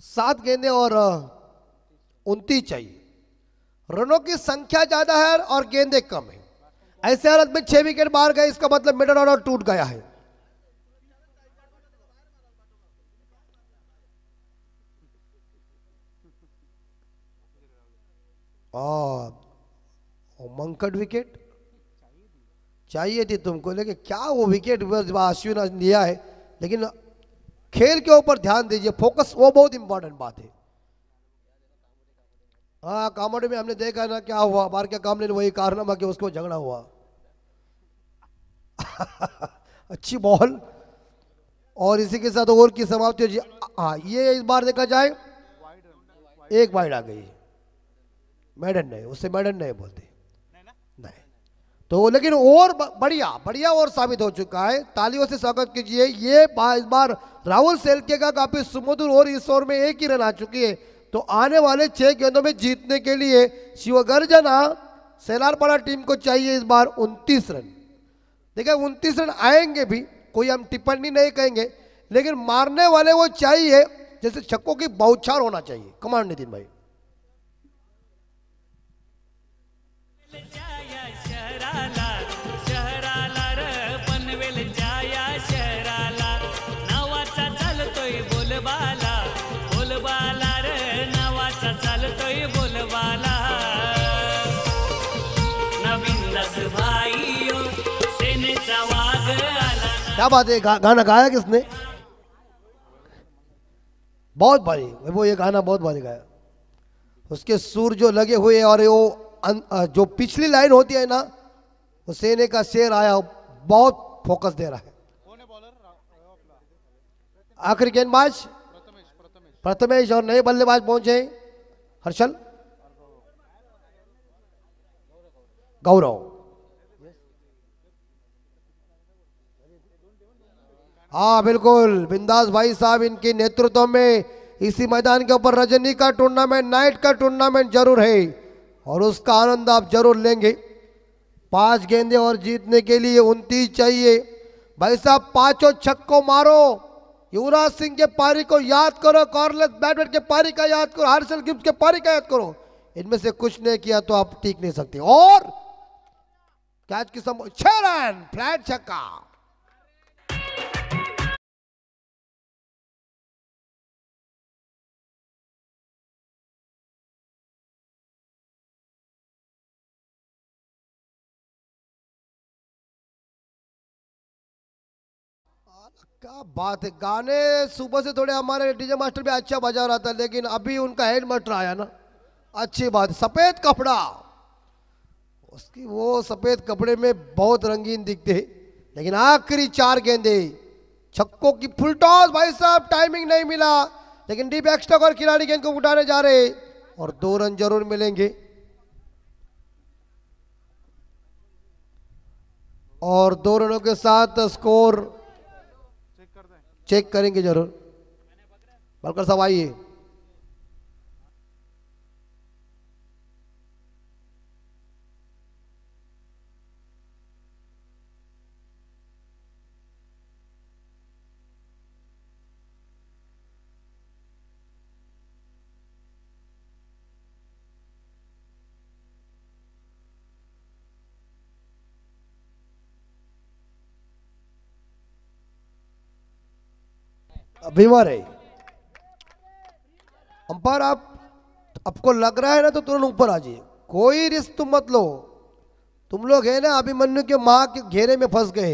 सात गेंदे और उनतीस चाहिए रनों की संख्या ज्यादा है और गेंदे कम है ऐसे हालत में छह विकेट बाहर गए इसका मतलब मिडल ऑर्डर टूट गया है और मंकट विकेट चाहिए थी तुमको लेकिन क्या वो विकेट अश्विन ने लिया है लेकिन खेल के ऊपर ध्यान दीजिए फोकस वो बहुत इंपॉर्टेंट बात है हाँ कामड़ में हमने देखा ना क्या हुआ बार क्या काम ने वही कारनामा कि उसको झगड़ा हुआ अच्छी बॉल और इसी के साथ ओवर की समाप्ति हो जी हाँ ये इस बार देखा जाए एक वाइड आ गई मैडन नहीं उससे मैडन नहीं बोलते तो लेकिन और बढ़िया बढ़िया और साबित हो चुका है तालियों से स्वागत कीजिए ये इस बार राहुल सेल्के का काफी सुमधुर और इस ओवर में एक ही रन आ चुकी है तो आने वाले छह गेंदों में जीतने के लिए शिवगर्जना सैलारपाड़ा टीम को चाहिए इस बार उनतीस रन देखिए उनतीस रन आएंगे भी कोई हम टिप्पणी नहीं कहेंगे लेकिन मारने वाले वो चाहिए जैसे छक्कों की बौछार होना चाहिए कमांड नितिन भाई क्या बात है गा, गाना गाया किसने बहुत भारी वो ये गाना बहुत भारी गाया उसके सुर जो लगे हुए और वो अं, जो पिछली लाइन होती है ना वो सेने का शेर आया बहुत फोकस दे रहा है आखिरी गेंदबाज प्रथमेश और नए बल्लेबाज पहुंचे हर्षल गौरव हाँ बिल्कुल बिंदास भाई साहब इनके नेतृत्व में इसी मैदान के ऊपर रजनी का टूर्नामेंट नाइट का टूर्नामेंट जरूर है और उसका आनंद आप जरूर लेंगे पांच गेंदे और जीतने के लिए उनतीस चाहिए भाई साहब पांचों छक्को मारो युवराज सिंह के पारी को याद करो कॉर्लेस बैटमैन के पारी का याद करो हार्सल गिफ्ट के पारी का याद करो इनमें से कुछ नहीं किया तो आप टीक नहीं सकते और कैच की संभव छह रन फ्लैट छक्का क्या बात है गाने सुबह से थोड़े हमारे डीजे मास्टर भी अच्छा बजा रहा था लेकिन अभी उनका हेड मास्टर आया ना अच्छी बात सफ़ेद कपड़ा उसकी वो सफ़ेद कपड़े में बहुत रंगीन दिखते लेकिन आखिरी चार गेंदे छक्कों की फुल टॉस भाई साहब टाइमिंग नहीं मिला लेकिन डीप एक्स्ट्रा और खिलाड़ी गेंद को उठाने जा रहे और दो रन जरूर मिलेंगे और दो रनों के साथ स्कोर चेक करेंगे जरूर बलकर साहब आइए बीमार है अंपायर आप आपको लग रहा है ना तो तुरंत ऊपर आ जाइए कोई रिस्क तुम मत लो तुम लोग है ना अभिमन्यु के माँ के घेरे में फंस गए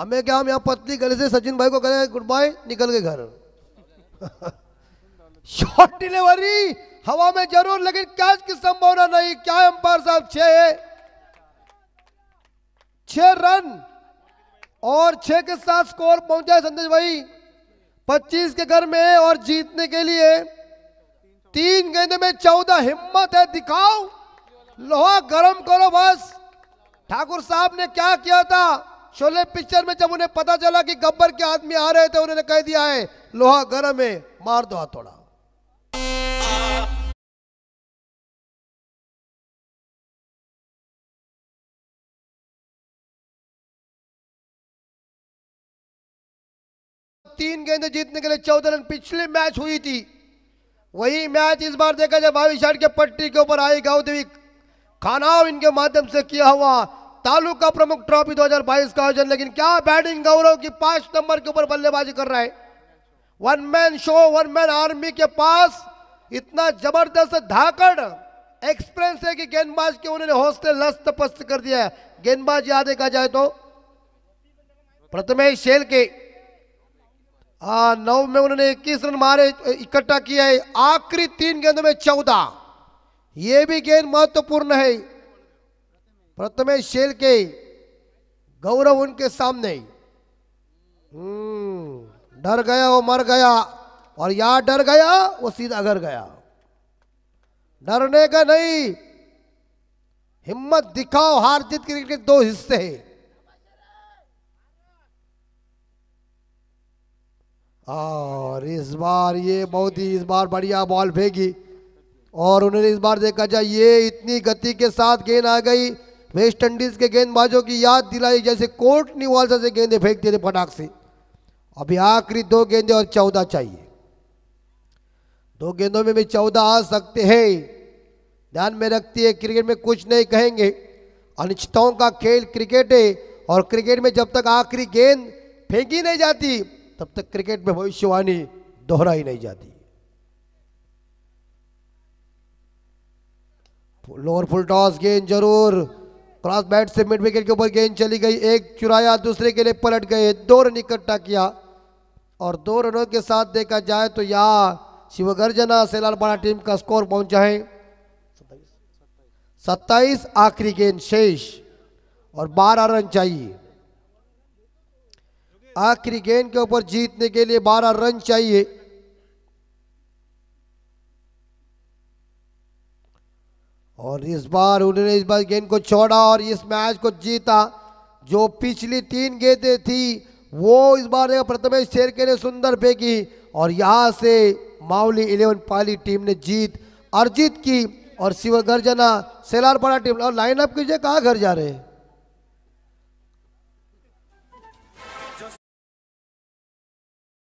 हमें क्या हम यहाँ पतली गली से सचिन भाई को हैं गुड बाय निकल गए घर शॉर्ट डिलीवरी हवा में जरूर लेकिन कैच की संभावना नहीं क्या अंपायर साहब छह रन और छह के साथ स्कोर पहुंचा है संदेश भाई पच्चीस के घर में और जीतने के लिए तीन गेंद में चौदह हिम्मत है दिखाओ लोहा गर्म करो बस ठाकुर साहब ने क्या किया था शोले पिक्चर में जब उन्हें पता चला कि गब्बर के आदमी आ रहे थे उन्होंने कह दिया है लोहा गर्म है मार दो थोड़ा तीन गेंद जीतने के लिए चौदह रन पिछले मैच हुई थी वही मैच इस बार देखा जाए बाईस के पट्टी के ऊपर आई गौदेवी खानाव इनके माध्यम से किया हुआ तालुका प्रमुख ट्रॉफी 2022 का आयोजन लेकिन क्या बैटिंग गौरव की पांच नंबर के ऊपर बल्लेबाजी कर रहा है one man show one man army के पास इतना जबरदस्त धाकड़ एक्सप्रेस है कि गेंदबाज के उन्होंने हौसले लस्त पस्त कर दिया है गेंदबाज याद देखा जाए तो प्रथमेश शेल के आ, नौ में उन्होंने इक्कीस रन मारे इकट्ठा किया है आखिरी तीन गेंदों में चौदह ये भी गेंद महत्वपूर्ण है प्रथम शेल के गौरव उनके सामने हम्म, डर गया वो मर गया और या डर गया वो सीधा घर गया डरने का नहीं हिम्मत दिखाओ हार जीत क्रिकेट के दो हिस्से हैं और इस बार ये बहुत ही इस बार बढ़िया बॉल फेंकी और उन्होंने इस बार देखा जाए ये इतनी गति के साथ गेंद आ गई वेस्ट इंडीज के गेंदबाजों की याद दिलाई जैसे कोर्ट निवालसा से गेंदे फेंकते थे फटाक से अभी आखिरी दो गेंदे और चौदह चाहिए दो गेंदों में भी चौदह आ सकते हैं ध्यान में रखती है क्रिकेट में कुछ नहीं कहेंगे अनिश्चितों का खेल क्रिकेट है और क्रिकेट में जब तक आखिरी गेंद फेंकी नहीं जाती तब तक क्रिकेट में भविष्यवाणी दोहराई नहीं जाती लोअर फुल टॉस गेंद जरूर क्रॉस बैट से मिड विकेट के ऊपर गेंद चली गई एक चुराया दूसरे के लिए पलट गए दो रन इकट्ठा किया और दो रनों के साथ देखा जाए तो यहाँ शिवगर्जना से सेलारपाड़ा टीम का स्कोर पहुंचा है सत्ताईस आखिरी गेंद शेष और बारह रन चाहिए आखिरी गेंद के ऊपर जीतने के लिए 12 रन चाहिए और इस बार उन्होंने इस बार गेंद को छोड़ा और इस मैच को जीता जो पिछली तीन गेंदें थी वो इस बार प्रथमेश के ने सुंदर फेंकी और यहां से माउली इलेवन पाली टीम ने जीत अर्जित की और शिव गर्जना सेलार सेलारपाड़ा टीम और लाइनअप कीजिए कहा घर जा रहे हैं